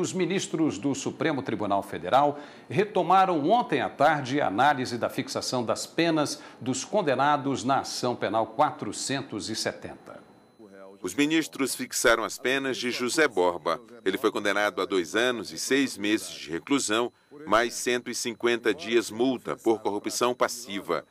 Os ministros do Supremo Tribunal Federal retomaram ontem à tarde a análise da fixação das penas dos condenados na ação penal 470. Os ministros fixaram as penas de José Borba. Ele foi condenado a dois anos e seis meses de reclusão, mais 150 dias multa por corrupção passiva.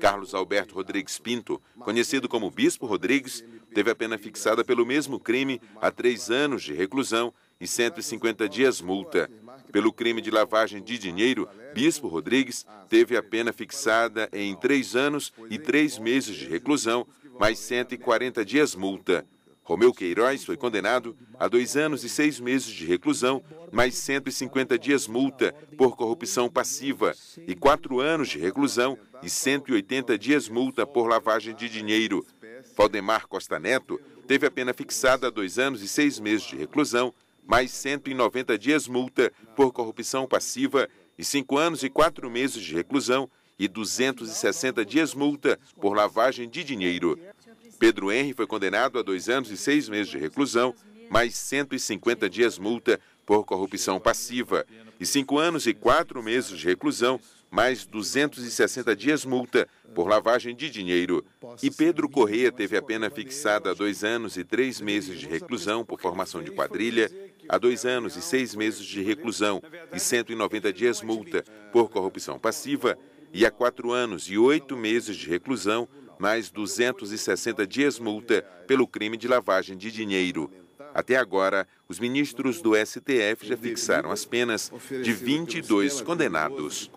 Carlos Alberto Rodrigues Pinto, conhecido como Bispo Rodrigues, teve a pena fixada pelo mesmo crime a três anos de reclusão e 150 dias multa. Pelo crime de lavagem de dinheiro, Bispo Rodrigues teve a pena fixada em três anos e três meses de reclusão, mais 140 dias multa. Romeu Queiroz foi condenado a dois anos e seis meses de reclusão, mais 150 dias multa por corrupção passiva e quatro anos de reclusão e 180 dias multa por lavagem de dinheiro. Valdemar Costa Neto teve a pena fixada a dois anos e seis meses de reclusão, mais 190 dias multa por corrupção passiva e cinco anos e quatro meses de reclusão e 260 dias multa por lavagem de dinheiro. Pedro Henry foi condenado a dois anos e seis meses de reclusão, mais 150 dias multa por corrupção passiva e cinco anos e quatro meses de reclusão, mais 260 dias multa por lavagem de dinheiro. E Pedro Correia teve a pena fixada a dois anos e três meses de reclusão por formação de quadrilha a dois anos e seis meses de reclusão e 190 dias multa por corrupção passiva, e a quatro anos e oito meses de reclusão, mais 260 dias multa pelo crime de lavagem de dinheiro. Até agora, os ministros do STF já fixaram as penas de 22 condenados.